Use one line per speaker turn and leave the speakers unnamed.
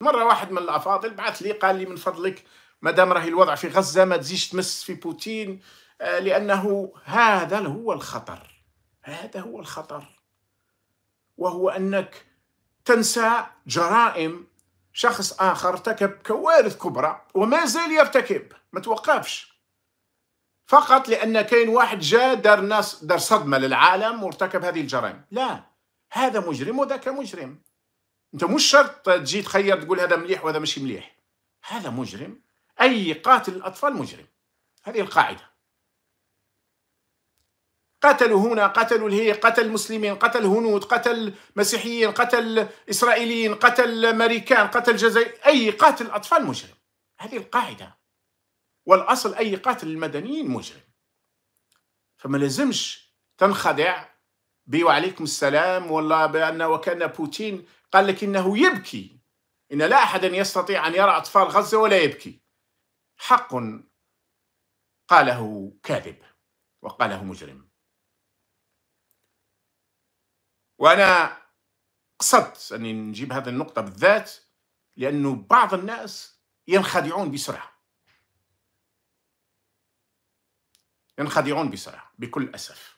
مره واحد من الافاضل بعث لي قال لي من فضلك ما دام راهي الوضع في غزه ما تزيش تمس في بوتين آه، لانه هذا هو الخطر هذا هو الخطر وهو انك تنسى جرائم شخص اخر ارتكب كوارث كبرى وما زال يرتكب ما توقفش فقط لان كاين واحد جاء دار ناس دار صدمه للعالم وارتكب هذه الجرائم لا هذا مجرم وذاك مجرم انت مش شرط تجي تخير تقول هذا مليح وهذا مش مليح هذا مجرم اي قاتل الاطفال مجرم هذه القاعده قتلوا هنا قتلوا هي قتل المسلمين قتل هنود قتل مسيحيين قتل إسرائيليين قتل أمريكان قتل جزائر أي قاتل أطفال مجرم هذه القاعدة والأصل أي قاتل المدنيين مجرم فما لازمش تنخدع بي وعليكم السلام والله بأن وكان بوتين قال لك إنه يبكي إن لا أحد يستطيع أن يرى أطفال غزة ولا يبكي حق قاله كاذب وقاله مجرم وأنا قصدت أني نجيب هذه النقطة بالذات لأنه بعض الناس ينخدعون بسرعة ينخدعون بسرعة بكل أسف